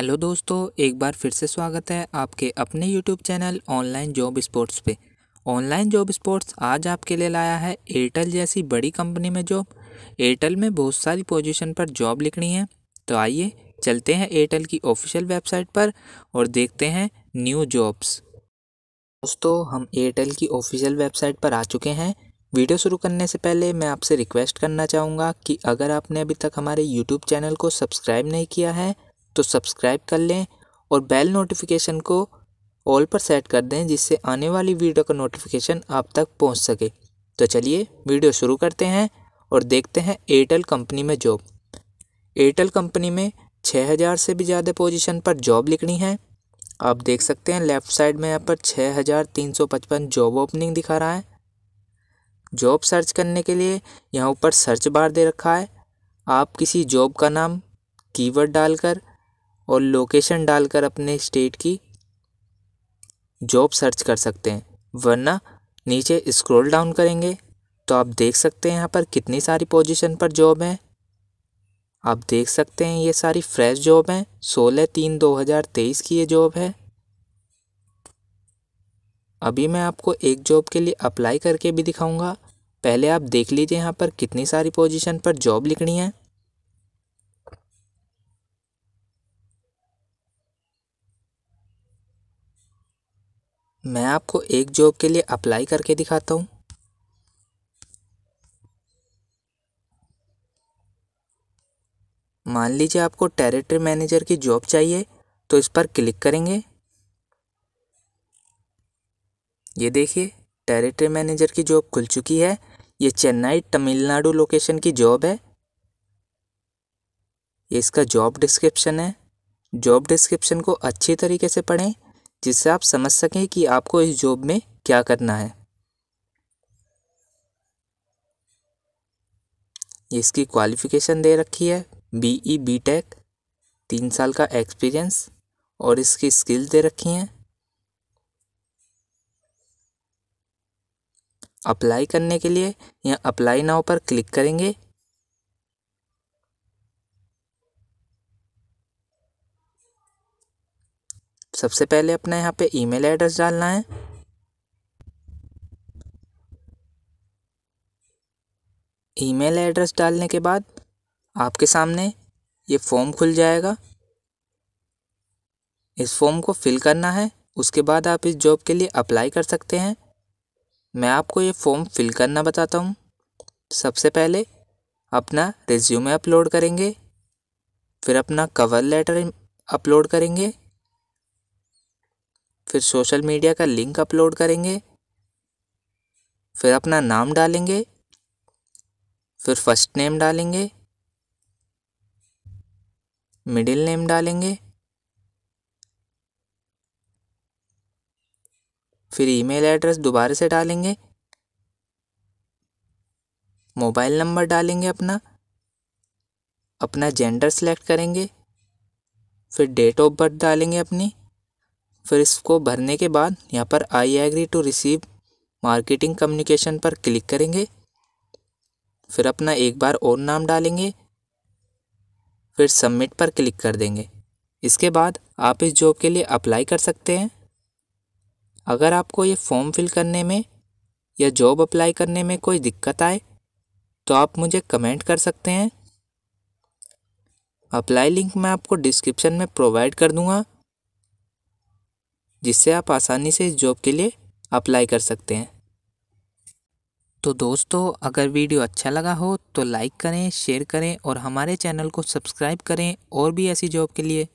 hello दोस्तों एक बार फिर से स्वागत है आपके अपने YouTube channel online job sports पे ऑनलाइन जॉब स्पोर्ट्स आज आपके लिए लाया है एयरटेल जैसी बड़ी कंपनी में जॉब एयरटेल में बहुत सारी पोजीशन पर जॉब लिखनी है तो आइए चलते हैं एयरटेल की ऑफिशियल वेबसाइट पर और देखते हैं न्यू जॉब्स दोस्तों हम एयरटेल की ऑफिशियल वेबसाइट पर आ चुके हैं वीडियो शुरू करने से पहले मैं आपसे रिक्वेस्ट करना चाहूँगा कि अगर आपने अभी तक हमारे यूट्यूब चैनल को सब्सक्राइब नहीं किया है तो सब्सक्राइब कर लें और बेल नोटिफिकेशन को ऑल पर सेट कर दें जिससे आने वाली वीडियो का नोटिफिकेशन आप तक पहुंच सके तो चलिए वीडियो शुरू करते हैं और देखते हैं एयरटेल कंपनी में जॉब एयरटेल कंपनी में 6000 से भी ज़्यादा पोजीशन पर जॉब लिखनी है आप देख सकते हैं लेफ़्ट साइड में यहाँ पर पचपन जॉब ओपनिंग दिखा रहा है जॉब सर्च करने के लिए यहाँ ऊपर सर्च बार दे रखा है आप किसी जॉब का नाम कीवर्ड डालकर और लोकेशन डालकर अपने स्टेट की जॉब सर्च कर सकते हैं वरना नीचे स्क्रॉल डाउन करेंगे तो आप देख सकते हैं यहाँ पर कितनी सारी पोजीशन पर जॉब हैं आप देख सकते हैं ये सारी फ्रेश जॉब हैं सोलह तीन दो हज़ार तेईस की ये जॉब है अभी मैं आपको एक जॉब के लिए अप्लाई करके भी दिखाऊंगा पहले आप देख लीजिए यहाँ पर कितनी सारी पोजीशन पर जॉब लिखनी है मैं आपको एक जॉब के लिए अप्लाई करके दिखाता हूँ मान लीजिए आपको टेरिटरी मैनेजर की जॉब चाहिए तो इस पर क्लिक करेंगे ये देखिए टेरिटरी मैनेजर की जॉब खुल चुकी है ये चेन्नई तमिलनाडु लोकेशन की जॉब है ये इसका जॉब डिस्क्रिप्शन है जॉब डिस्क्रिप्शन को अच्छी तरीके से पढ़ें जिससे आप समझ सकें कि आपको इस जॉब में क्या करना है इसकी क्वालिफ़िकेशन दे रखी है बी ई बी टेक तीन साल का एक्सपीरियंस और इसकी स्किल दे रखी हैं अप्लाई करने के लिए यहाँ अप्लाई नाव पर क्लिक करेंगे सबसे पहले अपना यहाँ पे ईमेल एड्रेस डालना है ईमेल एड्रेस डालने के बाद आपके सामने ये फॉर्म खुल जाएगा इस फॉर्म को फिल करना है उसके बाद आप इस जॉब के लिए अप्लाई कर सकते हैं मैं आपको ये फॉर्म फिल करना बताता हूँ सबसे पहले अपना रिज्यूमे अपलोड करेंगे फिर अपना कवर लेटर अपलोड करेंगे फिर सोशल मीडिया का लिंक अपलोड करेंगे फिर अपना नाम डालेंगे फिर फर्स्ट नेम डालेंगे मिडिल नेम डालेंगे फिर ईमेल एड्रेस दोबारा से डालेंगे मोबाइल नंबर डालेंगे अपना अपना जेंडर सेलेक्ट करेंगे फिर डेट ऑफ बर्थ डालेंगे अपनी फिर इसको भरने के बाद यहाँ पर I agree to receive marketing communication पर क्लिक करेंगे फिर अपना एक बार और नाम डालेंगे फिर सबमिट पर क्लिक कर देंगे इसके बाद आप इस जॉब के लिए अप्लाई कर सकते हैं अगर आपको ये फॉर्म फिल करने में या जॉब अप्लाई करने में कोई दिक्कत आए तो आप मुझे कमेंट कर सकते हैं अप्लाई लिंक मैं आपको डिस्क्रिप्शन में प्रोवाइड कर दूंगा जिससे आप आसानी से इस जॉब के लिए अप्लाई कर सकते हैं तो दोस्तों अगर वीडियो अच्छा लगा हो तो लाइक करें शेयर करें और हमारे चैनल को सब्सक्राइब करें और भी ऐसी जॉब के लिए